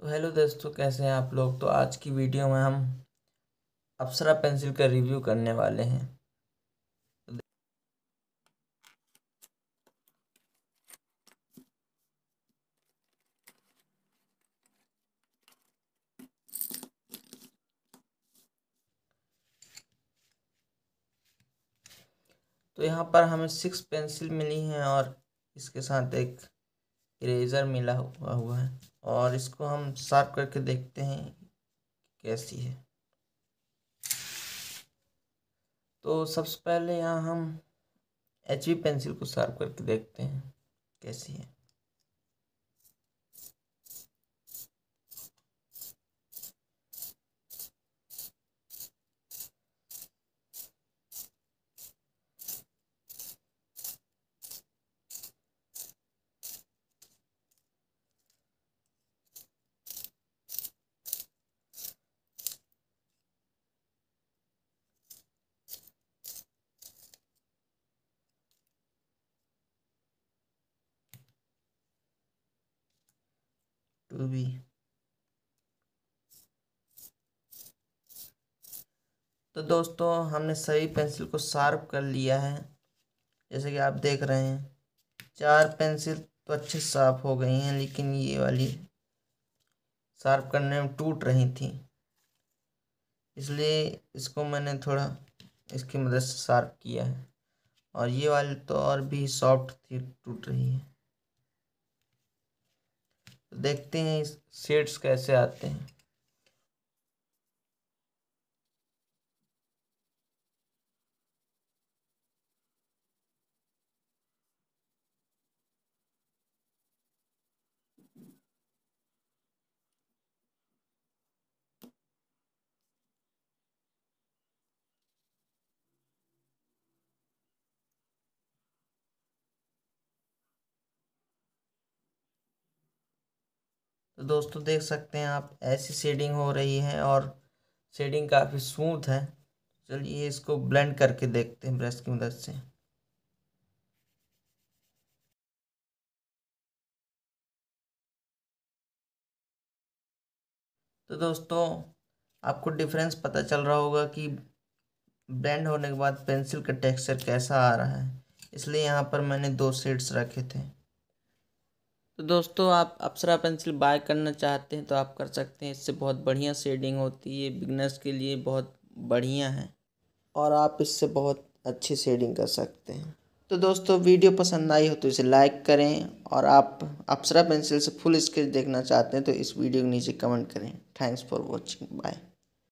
तो हेलो दोस्तों कैसे हैं आप लोग तो आज की वीडियो में हम अप्सरा पेंसिल का रिव्यू करने वाले हैं तो यहाँ पर हमें सिक्स पेंसिल मिली हैं और इसके साथ एक इरेजर मिला हुआ हुआ है और इसको हम साफ करके देखते हैं कैसी है तो सबसे पहले यहाँ हम एच पेंसिल को साफ करके देखते हैं कैसी है टू बी तो दोस्तों हमने सभी पेंसिल को शार्प कर लिया है जैसे कि आप देख रहे हैं चार पेंसिल तो अच्छे साफ हो गई हैं लेकिन ये वाली शार्प करने में टूट रही थी इसलिए इसको मैंने थोड़ा इसकी मदद से शार्प किया है और ये वाली तो और भी सॉफ्ट थी टूट रही है देखते हैं शेड्स कैसे आते हैं तो दोस्तों देख सकते हैं आप ऐसी शेडिंग हो रही है और शेडिंग काफ़ी स्मूथ है चलिए इसको ब्लेंड करके देखते हैं ब्रश की मदद से तो दोस्तों आपको डिफरेंस पता चल रहा होगा कि ब्लेंड होने के बाद पेंसिल का टेक्सचर कैसा आ रहा है इसलिए यहाँ पर मैंने दो शेड्स रखे थे तो दोस्तों आप अप्सरा पेंसिल बाय करना चाहते हैं तो आप कर सकते हैं इससे बहुत बढ़िया शेडिंग होती है बिगनर्स के लिए बहुत बढ़िया है और आप इससे बहुत अच्छी शेडिंग कर सकते हैं तो दोस्तों वीडियो पसंद आई हो तो इसे लाइक करें और आप अप्सरा पेंसिल से फुल स्केच देखना चाहते हैं तो इस वीडियो के नीचे कमेंट करें थैंक्स फॉर वॉचिंग बाय